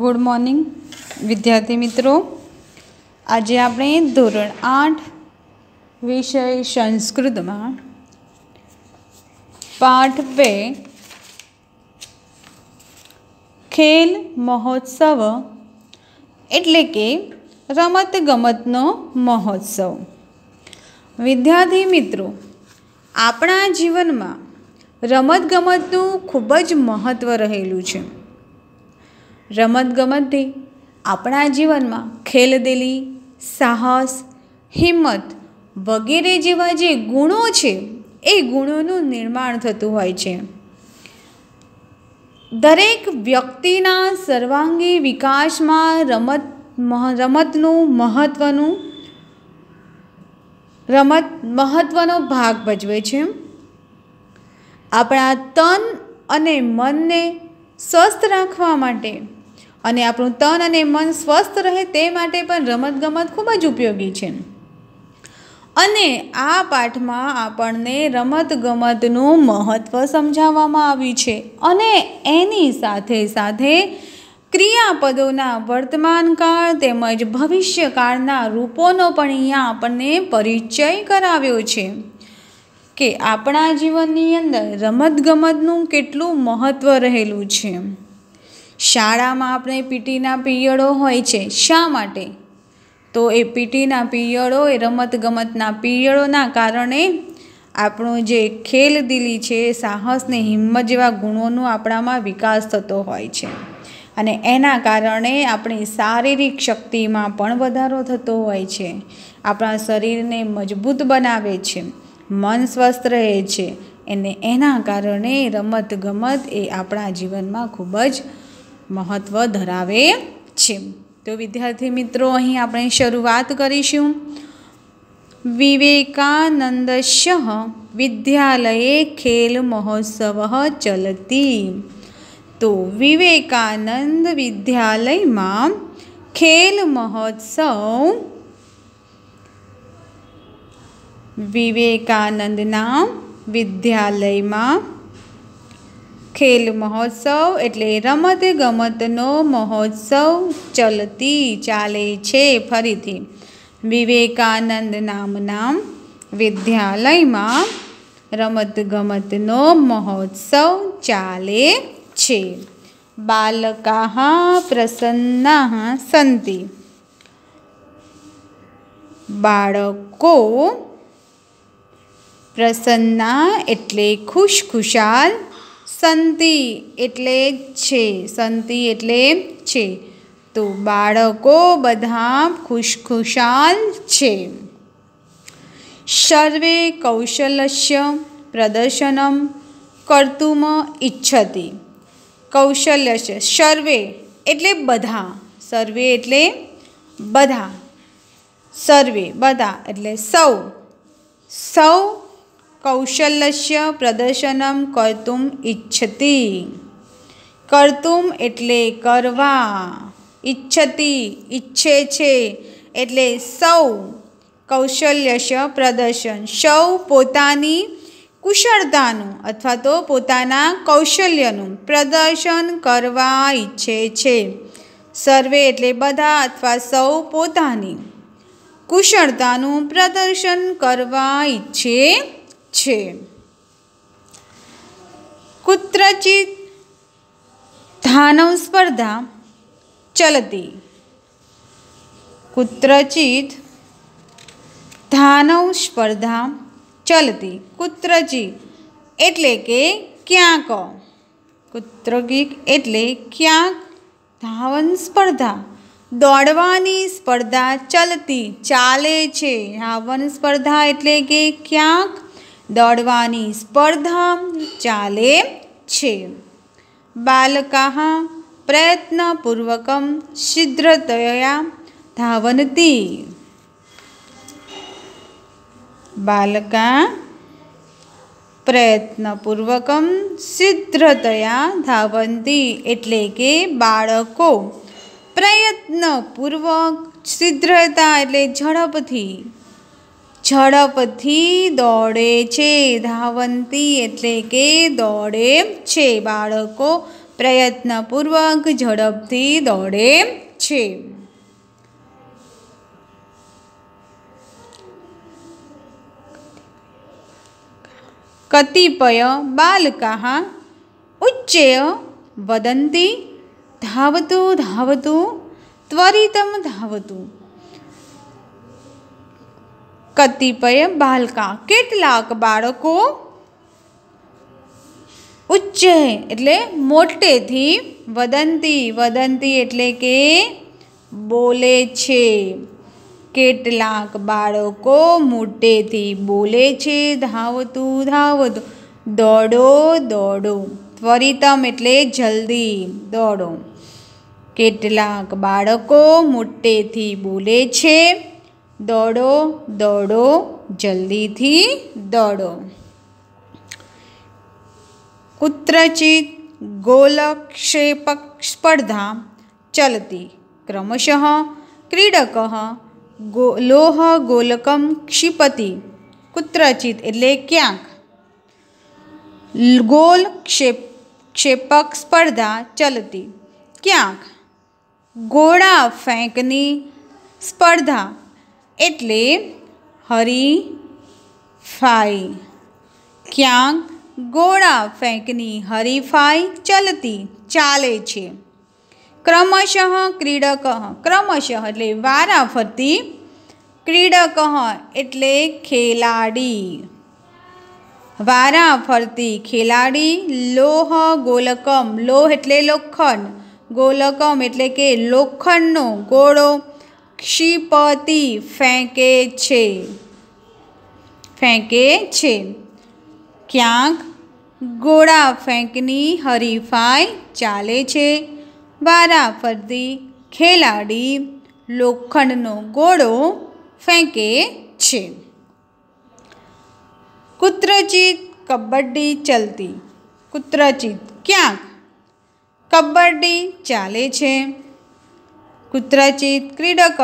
good morning વિદ્યાર્થી મિત્રો આજે આપણે ધોરણ આઠ વિષય સંસ્કૃતમાં પાઠ બે ખેલ મહોત્સવ એટલે કે રમત ગમતનો મહોત્સવ વિદ્યાર્થી મિત્રો આપણા જીવનમાં રમતગમતનું ખૂબ જ મહત્ત્વ રહેલું છે રમતગમતથી આપણા જીવનમાં ખેલદિલી સાહસ હિંમત વગેરે જેવા જે ગુણો છે એ ગુણોનું નિર્માણ થતું હોય છે દરેક વ્યક્તિના સર્વાંગી વિકાસમાં રમત રમતનું મહત્ત્વનું રમત મહત્ત્વનો ભાગ ભજવે છે આપણા તન અને મનને સ્વસ્થ રાખવા માટે અને આપણું તન અને મન સ્વસ્થ રહે તે માટે પણ રમતગમત ખૂબ જ ઉપયોગી છે અને આ પાઠમાં આપણને રમતગમતનું મહત્ત્વ સમજાવવામાં આવ્યું છે અને એની સાથે સાથે ક્રિયાપદોના વર્તમાનકાળ તેમજ ભવિષ્યકાળના રૂપોનો પણ અહીંયા આપણને પરિચય કરાવ્યો છે કે આપણા જીવનની અંદર રમતગમતનું કેટલું મહત્ત્વ રહેલું છે શાળામાં આપણે પીટીના પિરિયડો હોય છે શા માટે તો એ પીટીના પિરિયડો એ રમતગમતના પિરિયડોના કારણે આપણું જે ખેલદિલી દિલી છે સાહસ ને હિંમત જેવા ગુણોનો આપણામાં વિકાસ થતો હોય છે અને એના કારણે આપણી શારીરિક શક્તિમાં પણ વધારો થતો હોય છે આપણા શરીરને મજબૂત બનાવે છે મન સ્વસ્થ રહે છે અને એના કારણે રમતગમત એ આપણા જીવનમાં ખૂબ જ મહત્ત્વ ધરાવે છે તો વિદ્યાર્થી મિત્રો અહીં આપણે શરૂઆત કરીશું વિવેકાનંદશ્ય વિદ્યાલયે ખેલ મહોત્સવ ચલતી તો વિવેકાનંદ વિદ્યાલયમાં ખેલ મહોત્સવ વિવેકાનંદના વિદ્યાલયમાં ખેલ મહોત્સવ એટલે રમત ગમતનો મહોત્સવ ચલતી ચાલે છે ફરીથી વિવેકાનંદ નામના વિદ્યાલયમાં રમત ગમતનો મહોત્સવ ચાલે છે બાલકા પ્રસન્ના સંતિ બાળકો પ્રસન્ના એટલે ખુશખુશાલ शांती એટલે છે શાંતિ એટલે છે તો બાળકો બધા ખુશખુશાલ છે સર્વે કૌશલ્ય્ય પ્રદર્શનમ कर्तुम इच्छति કૌશલ્યષ સર્વે એટલે બધા સર્વે એટલે બધા સર્વે બધા એટલે સૌ સૌ કૌશલ્યસ્ય પ્રદર્શન કરતું ઈચ્છતિ કરતું એટલે કરવા ઈચ્છતી ઈચ્છે છે એટલે સૌ કૌશલ્યસ્ય પ્રદર્શન સૌ પોતાની કુશળતાનું અથવા તો પોતાના કૌશલ્યનું પ્રદર્શન કરવા ઈચ્છે છે સર્વે એટલે બધા અથવા સૌ પોતાની કુશળતાનું પ્રદર્શન કરવા ઈચ્છે છે કુત્રચિત ધાનવ સ્પર્ધા ચલતી કુત્રચિત ધાનવ સ્પર્ધા ચલતી કુત્રચિત એટલે કે ક્યાંક કુત્રગીક એટલે ક્યાંક ધાવન સ્પર્ધા દોડવાની સ્પર્ધા ચલતી ચાલે છે ધાવન સ્પર્ધા એટલે કે ક્યાંક દોડવાની સ્પર્ધા ચાલે છે બાલકા પ્રયત્નપૂર્વકમ શીઘ્રતયા ધાવનતી બાલકા પ્રયત્નપૂર્વકમ સિદ્ધતયા ધાવંતી એટલે કે બાળકો પ્રયત્નપૂર્વક સિદ્ધતા એટલે ઝડપથી ઝડપથી દોડે છે ધાવંતી એટલે કે દોડે છે બાળકો પ્રયત્નપૂર્વક ઝડપથી દોડે છે કતિપય બાલકા ઉચ્ચય વદંતી ધાવતું ધાવતું ત્વરિતમ ધાવતું કતિપયમ બાલકા કેટલાક બાળકો ઉચ્ચ એટલે મોટેથી વદંતિ વદંતિ એટલે કે બોલે છે કેટલાક બાળકો મોટેથી બોલે છે દો આવ તુ દો આવ દોડો દોડો ત્વરીતમ એટલે જલ્દી દોડો કેટલાક બાળકો મોટેથી બોલે છે दौड़ो दौड़ो जल्दी थी दौड़ो कुत्रचित गोलक्षेपक स्पर्धा चलती क्रमशः क्रीडक गो लोह गोलक क्षिपति कुत्रचित एट्ले क्या गोल क्षेप क्षेपक स्पर्धा चलती क्या गोड़ा फेंकनी स्पर्धा એટલે હરીફાઈ ક્યાંક ગોળા ફેંકની હરીફાઈ ચલતી ચાલે છે ક્રમશઃ ક્રીડક ક્રમશઃ એટલે વારા ફરતી ક્રીડક એટલે ખેલાડી વારા ફરતી ખેલાડી લોહ ગોલકમ લોહ એટલે લોખંડ ગોલકમ એટલે કે લોખંડનો ગોળો ક્ષિપતી ફેંકે છે ફેંકે છે ક્યાંક ગોળા ફેંકની હરીફાઈ ચાલે છે વારાફરતી ખેલાડી લોખંડનો ગોળો ફેંકે છે કુત્રચિત કબડ્ડી ચલતી કુત્રચિત ક્યાંક કબડ્ડી ચાલે છે કુત્રચિત ક્રીડક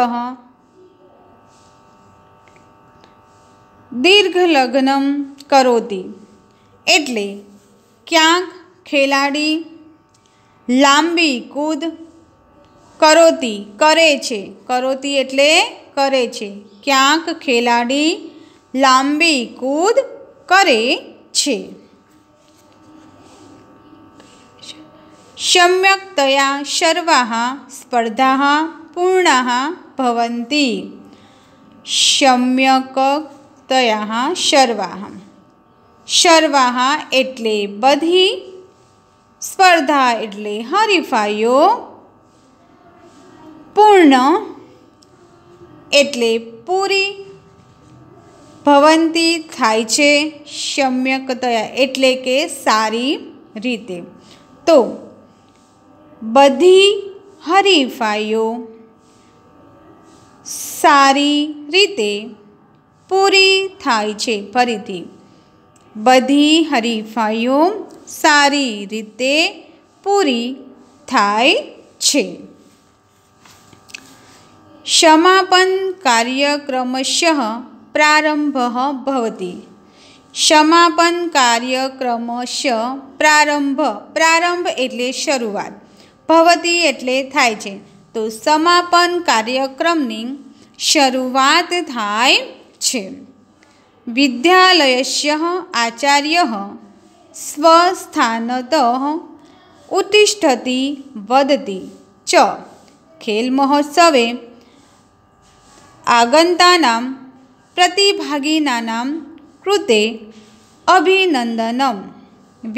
દીર્ઘલગ્નમ કરોતી એટલે ક્યાંક ખેલાડી લાંબી કૂદ કરોતી કરે છે કરોતી એટલે કરે છે ક્યાંક ખેલાડી લાંબી કૂદ કરે છે सम्यक्तया सर्वाः સ્પર્ધા પૂર્ણ भवन्ति સમ્યકતયા સર્વાહ સર્વાહ એટલે બધી સ્પર્ધા એટલે હરીફાઈઓ પૂર્ણ એટલે પૂરી ભવંતી થાય છે સમ્યકતયા એટલે કે સારી રીતે તો બધી હરીફાઈઓ સારી રીતે પૂરી થાય છે ફરીથી બધી હરીફાઈઓ સારી રીતે પૂરી થાય છે સમાપન કાર્યક્રમશ પ્રારંભ ભવતી સમાપન કાર્યક્રમશ પ્રારંભ પ્રારંભ એટલે શરૂઆત ભવતી એટલે થાય છે તો સમાપન કાર્યક્રમની શરૂઆત થાય છે વિદ્યાલયસ્ય આચાર્ય સ્વસ્થાનત ઉત્તિષ્ઠતી વદતી ચ ખેલ મહોત્સવે આગંતાનાં પ્રતિભાગીનાનાં કૃતે અભિનંદનમ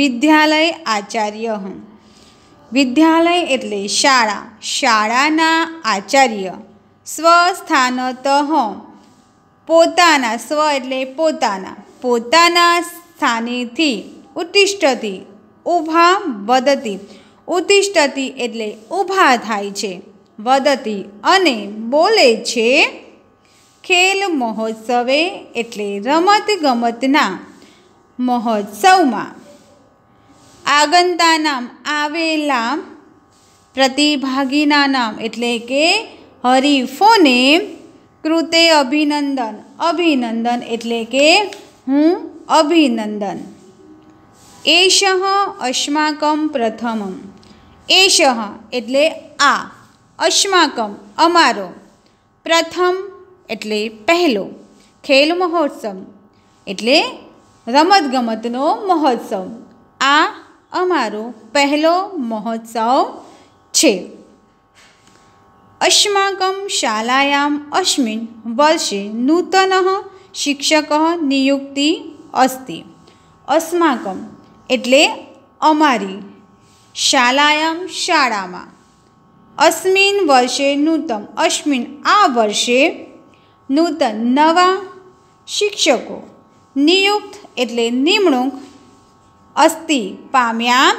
વિદ્યાલય આચાર્ય વિદ્યાલય એટલે શાળા શાળાના આચાર્ય સ્વસ્થાનતઃ પોતાના સ્વ એટલે પોતાના પોતાના સ્થાનેથી ઉત્તિષ્ઠતી ઊભા વધતી ઉત્તિષ્ઠતી એટલે ઊભા થાય છે વધતી અને બોલે છે ખેલ મહોત્સવે એટલે રમત ગમતના મહોત્સવમાં આગંતાનામ આવેલા પ્રતિભાગીના એટલે કે હરીફોને કૃતે અભિનંદન અભિનંદન એટલે કે હું અભિનંદન એશ અશ્માકમ પ્રથમ એશ એટલે આ અશ્માકમ અમારો પ્રથમ એટલે પહેલો ખેલ મહોત્સવ એટલે રમતગમતનો મહોત્સવ આ અમારો પહેલો મહોત્સવ છે અસ્માકમ શાલાયામ અસ્મિન વર્ષે નૂતન શિક્ષક નિયુક્તિ અસ્તિ અસ્માકમ એટલે અમારી શાલાયામ શાળામાં અસ્મિન વર્ષે નૂતમ અસ્મિન આ વર્ષે નૂતન નવા શિક્ષકો નિયુક્ત એટલે નિમણૂક અસ્થિ પામ્યા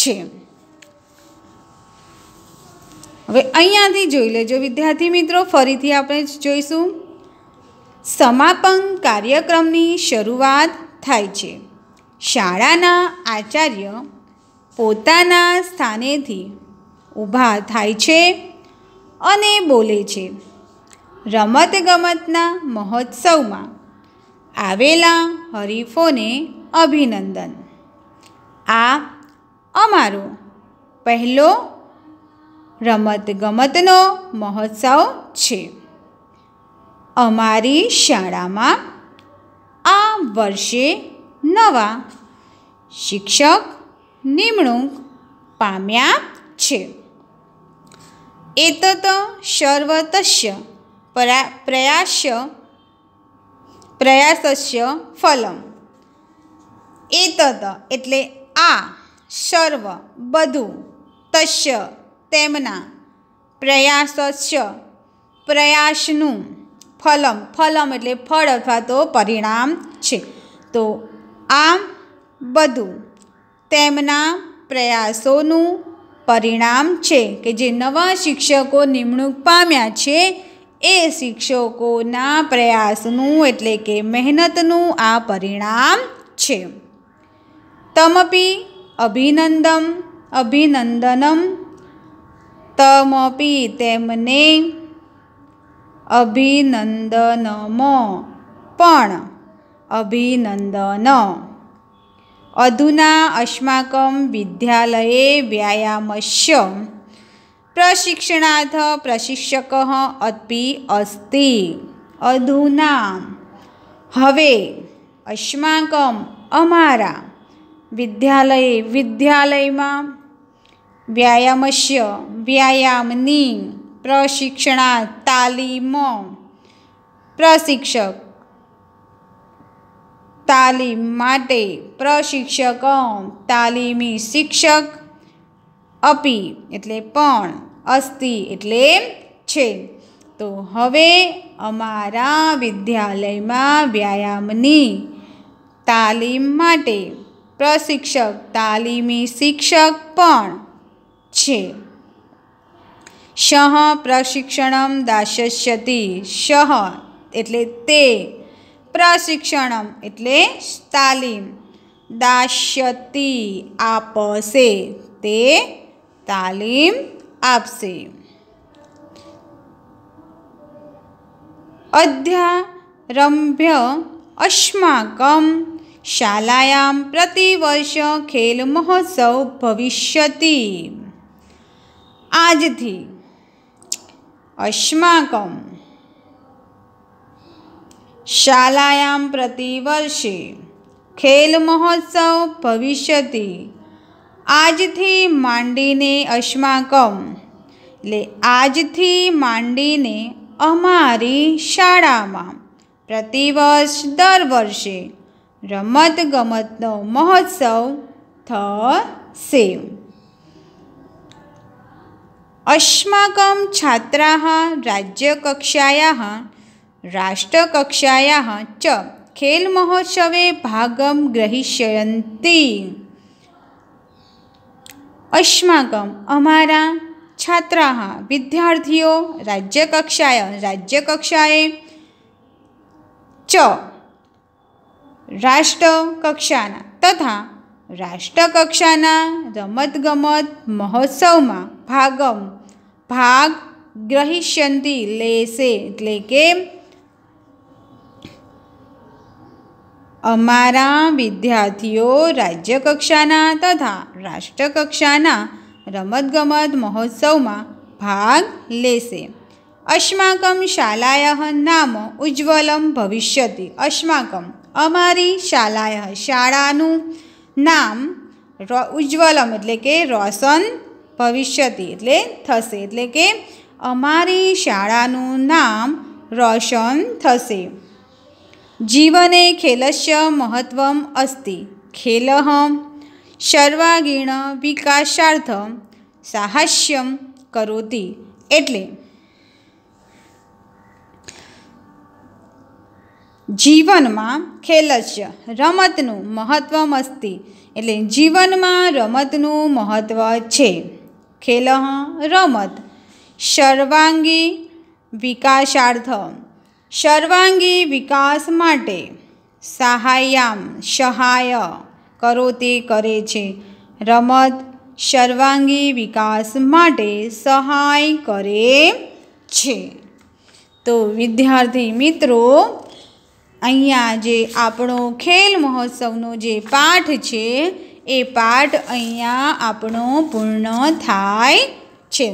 છે હવે અહીંયાથી જોઈ લેજો વિદ્યાર્થી મિત્રો ફરીથી આપણે જોઈશું સમાપન કાર્યક્રમની શરૂઆત થાય છે શાળાના આચાર્ય પોતાના સ્થાનેથી ઊભા થાય છે અને બોલે છે રમતગમતના મહોત્સવમાં આવેલા હરીફોને અભિનંદન આ અમારો પહેલો રમતગમતનો મહોત્સવ છે અમારી શાળામાં આ વર્ષે નવા શિક્ષક નિમણૂક પામ્યા છે એતત સર્વતસ્ય પ્રયાસ્ય પ્રયાસસ્ય ફલમ એ એતત એટલે આ સર્વ બધું તશ્ય તેમના પ્રયાસસ્ય પ્રયાસનું ફલમ ફલમ એટલે ફળ અથવા તો પરિણામ છે તો આમ બધું તેમના પ્રયાસોનું પરિણામ છે કે જે નવા શિક્ષકો નિમણૂક પામ્યા છે એ શિક્ષકોના પ્રયાસનું એટલે કે મહેનતનું આ પરિણામ છે તમપી અભિનંદમ અભિનંદનમ તમપી તેમને અભિનંદનમ પણ અભિનંદન અધુના અસ્માકમ વિદ્યાલયે વ્યાયામશ્ય પ્રશિક્ષણાર્થ પ્રશિક્ષક અપી અસ્તિ અધુના હવે અસ્માકમ અમારા વિદ્યાલય વિદ્યાલયમાં વ્યાયામશ્ય વ્યાયામની પ્રશિક્ષણા તાલીમ પ્રશિક્ષક તાલીમ માટે પ્રશિક્ષક તાલીમી શિક્ષક અપી એટલે પણ અસ્તિ એટલે છે તો હવે અમારા વિદ્યાલયમાં વ્યાયામની તાલીમ માટે પ્રશિક્ષક તાલીમી શિક્ષક પણ છે શહ પ્રશિક્ષણમ દાસ્યતિ શહ એટલે તે પ્રશિક્ષણમ એટલે તાલીમ દાસ્યતિ આપશે તે તાલીમ આપશે અધ્યારંભ્ય અસ્માકમ શાલાયામ પ્રતિવર્ષ ખેલ મહોત્સવ ભવિષ્યતિ આજથી અસ્માકમ શાલાયાં પ્રતિવર્ષે ખેલ મહોત્સવ ભવિષ્યતિ આજથી માંડીને અસ્માકમ એટલે આજથી માંડીને અમારી શાળામાં પ્રતિવર્ષ દર વર્ષે રમત ગમતનો મહોત્સવ થશે અસ્માકં છાત્રા રાજ્યકક્ષાયા રાષ્ટ્રકક્ષાયા ચ ખેલમહોત્સવે ભાગમ ગ્રહીષ્યંતી અસ્માકમ અમારા છાત્રા વિદ્યાર્થીઓ રાજ્યકક્ષાએ રાજ્યકક્ષાએ ચ રાષ્ટ્ર કક્ષાના તથા રાષ્ટ્ર કક્ષાના રમતગમત મહોત્સવમાં ભાગમ ભાગ ગ્રહિષ્યંતી લેશે એટલે કે અમારા વિદ્યાર્થીઓ રાજ્ય કક્ષાના તથા રાષ્ટ્ર કક્ષાના રમતગમત મહોત્સવમાં ભાગ લેશે અસ્માકમ શાલાય નામ ઉજ્જવલમ ભવિષ્યતિ અસ્માકમ અમારી શાલાય શાળાનું નામ ઉજ્જવલમ એટલે કે રોશન ભવિષ્યતી એટલે થશે એટલે કે અમારી શાળાનું નામ રોશન થશે જીવને ખેલસ્ય મહત્વમ અસ્તિ ખેલહ સર્વાગીણ વિકાસાર્થ સાહસ્યમ કરોતી એટલે જીવનમાં ખેલસ્ય રમતનું મહત્ત્વ મસ્તી એટલે જીવનમાં રમતનું મહત્ત્વ છે ખેલ રમત સર્વાંગી વિકાસાર્થ સર્વાંગી વિકાસ માટે સહાયામ સહાય કરો તે કરે છે રમત સર્વાંગી વિકાસ માટે સહાય કરે છે તો વિદ્યાર્થી મિત્રો અહીંયા જે આપણો ખેલ મહોત્સવનો જે પાઠ છે એ પાઠ અહીંયા આપણો પૂર્ણ થાય છે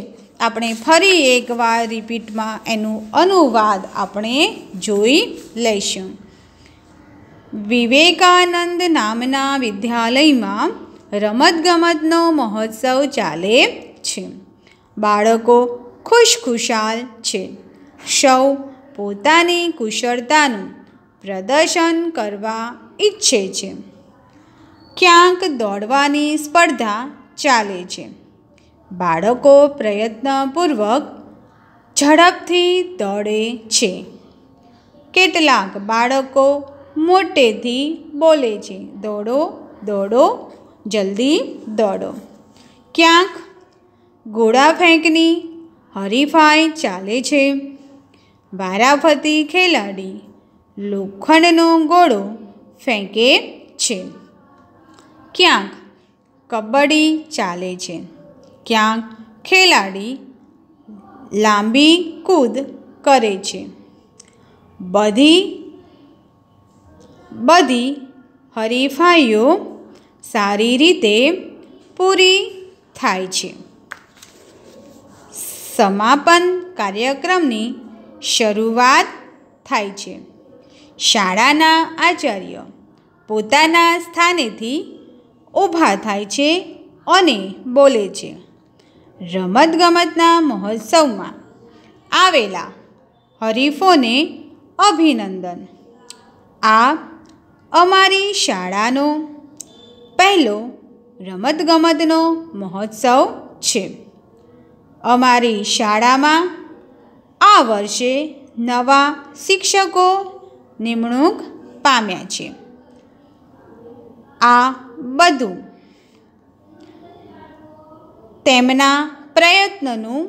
આપણે ફરી એકવાર રિપીટમાં એનું અનુવાદ આપણે જોઈ લઈશું વિવેકાનંદ નામના વિદ્યાલયમાં રમતગમતનો મહોત્સવ ચાલે છે બાળકો ખુશખુશાલ છે સૌ પોતાની કુશળતાનું પ્રદર્શન કરવા ઈચ્છે છે ક્યાંક દોડવાની સ્પર્ધા ચાલે છે બાળકો પ્રયત્નપૂર્વક ઝડપથી દોડે છે કેટલાક બાળકો મોટેથી બોલે છે દોડો દોડો જલ્દી દોડો ક્યાંક ગોળા ફેંકની હરીફાઈ ચાલે છે વારાફતી ખેલાડી લોખંડનો ગોળો ફેંકે છે ક્યાંક કબડ્ડી ચાલે છે ક્યાંક ખેલાડી લાંબી કૂદ કરે છે બધી બધી હરીફાઈઓ સારી રીતે પૂરી થાય છે સમાપન કાર્યક્રમની શરૂઆત થાય છે શાળાના આચાર્ય પોતાના સ્થાનેથી ઊભા થાય છે અને બોલે છે રમતગમતના મહોત્સવમાં આવેલા હરીફોને અભિનંદન આ અમારી શાળાનો પહેલો રમતગમતનો મહોત્સવ છે અમારી શાળામાં આ વર્ષે નવા શિક્ષકો નિમણૂક પામ્યા છે આ બધું તેમના પ્રયત્નનું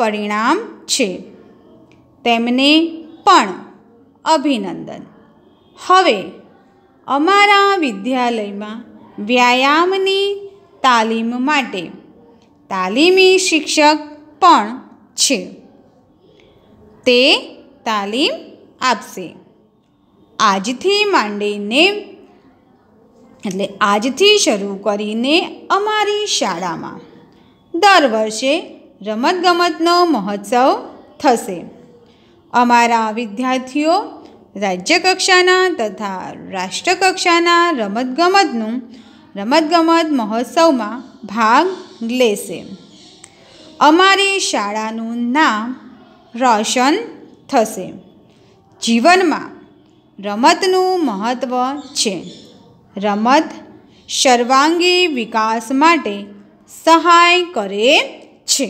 પરિણામ છે તેમને પણ અભિનંદન હવે અમારા વિદ્યાલયમાં વ્યાયામની તાલીમ માટે તાલીમી શિક્ષક પણ છે તે તાલીમ આપશે આજથી માંડીને એટલે આજથી શરૂ કરીને અમારી શાળામાં દર વર્ષે રમતગમતનો મહોત્સવ થશે અમારા વિદ્યાર્થીઓ રાજ્યકક્ષાના તથા રાષ્ટ્રકક્ષાના રમતગમતનું રમતગમત મહોત્સવમાં ભાગ લેશે અમારી શાળાનું નામ રોશન થશે જીવનમાં રમતનું મહત્ત્વ છે રમત સર્વાંગી વિકાસ માટે સહાય કરે છે